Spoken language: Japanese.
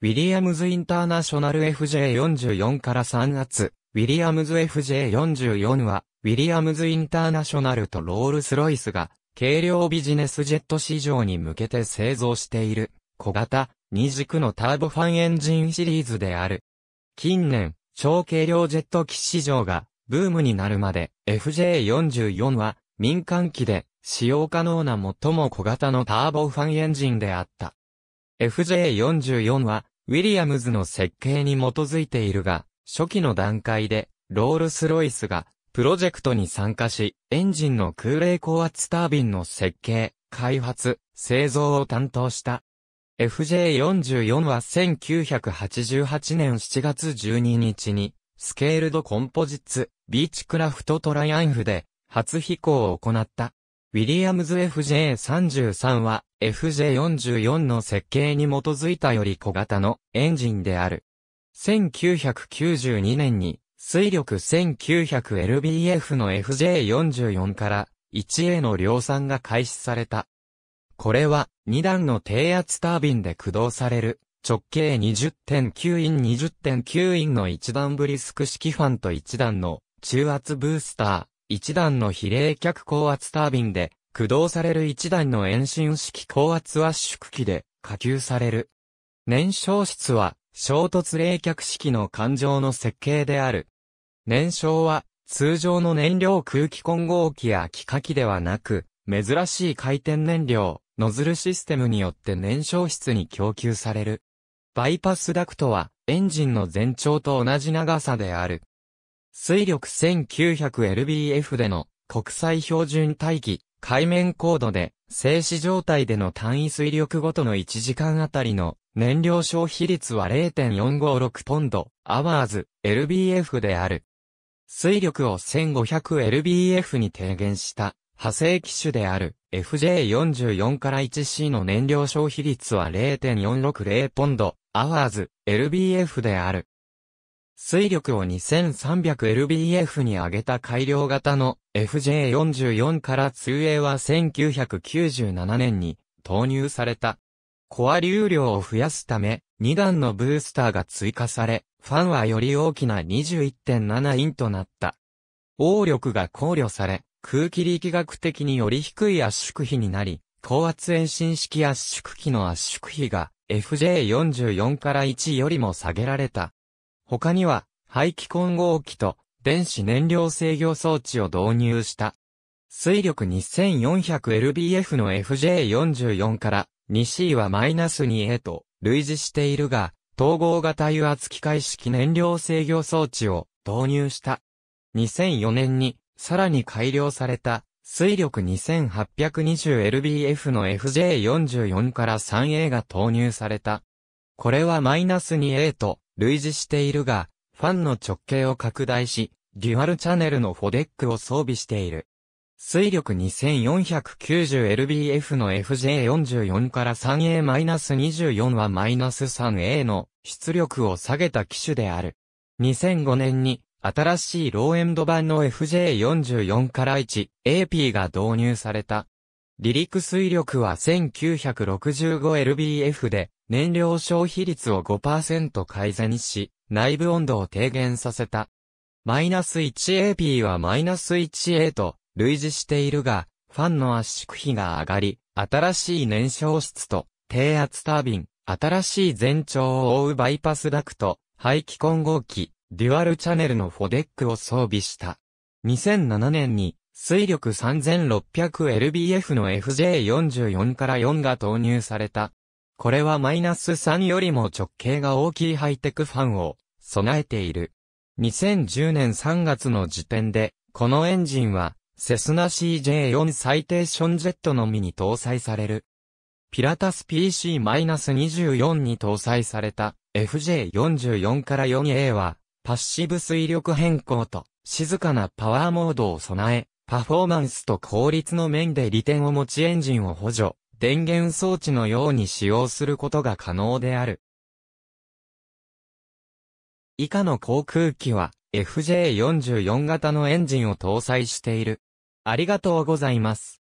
ウィリアムズインターナショナル FJ44 から3月、ウィリアムズ FJ44 は、ウィリアムズインターナショナルとロールスロイスが、軽量ビジネスジェット市場に向けて製造している、小型、二軸のターボファンエンジンシリーズである。近年、超軽量ジェット機市場が、ブームになるまで、FJ44 は、民間機で、使用可能な最も小型のターボファンエンジンであった。FJ44 は、ウィリアムズの設計に基づいているが、初期の段階で、ロールスロイスが、プロジェクトに参加し、エンジンの空冷高圧タービンの設計、開発、製造を担当した。FJ44 は1988年7月12日に、スケールドコンポジッツ、ビーチクラフトトライアンフで、初飛行を行った。ウィリアムズ FJ33 は FJ44 の設計に基づいたより小型のエンジンである。1992年に水力 1900LBF の FJ44 から 1A の量産が開始された。これは2段の低圧タービンで駆動される直径20.9イン20.9インの1段ブリスク式ファンと1段の中圧ブースター、1段の非冷却高圧タービンで、駆動される1段の遠心式高圧圧縮機で、下級される。燃焼室は、衝突冷却式の環状の設計である。燃焼は、通常の燃料空気混合機や気化機ではなく、珍しい回転燃料、ノズルシステムによって燃焼室に供給される。バイパスダクトは、エンジンの全長と同じ長さである。水力 1900LBF での国際標準大気海面高度で静止状態での単位水力ごとの1時間あたりの燃料消費率は0.456ポンド、アワーズ、LBF である。水力を 1500LBF に低減した派生機種である FJ44 から 1C の燃料消費率は0.460ポンド、アワーズ、LBF である。水力を 2300lbf に上げた改良型の FJ44 から通営は1997年に投入された。コア流量を増やすため、2段のブースターが追加され、ファンはより大きな21.7インとなった。応力が考慮され、空気力学的により低い圧縮比になり、高圧遠心式圧縮機の圧縮比が FJ44 から1よりも下げられた。他には、排気混合機と電子燃料制御装置を導入した。水力 2400lbf の FJ44 から 2C はマイナス -2 a と類似しているが、統合型油圧機械式燃料制御装置を導入した。2004年にさらに改良された水力 2820lbf の FJ44 から 3A が投入された。これはマイナス -2A と類似しているが、ファンの直径を拡大し、デュアルチャネルのフォデックを装備している。水力 2490lbf の FJ44 から 3A-24 は -3A の出力を下げた機種である。2005年に新しいローエンド版の FJ44 から 1AP が導入された。離陸水力は 1965lbf で燃料消費率を5%改善し、内部温度を低減させた。マイナス 1AP はマイナス 1A と類似しているが、ファンの圧縮比が上がり、新しい燃焼室と低圧タービン、新しい全長を覆うバイパスダクト、排気混合機、デュアルチャネルのフォデックを装備した。2007年に水力 3600LBF の FJ44 から4が投入された。これはマイナス3よりも直径が大きいハイテクファンを備えている。2010年3月の時点で、このエンジンは、セスナ CJ4 サイテーションジェットのみに搭載される。ピラタス PC-24 に搭載された FJ44 から 4A は、パッシブ水力変更と静かなパワーモードを備え、パフォーマンスと効率の面で利点を持ちエンジンを補助電源装置のように使用することが可能である。以下の航空機は FJ44 型のエンジンを搭載している。ありがとうございます。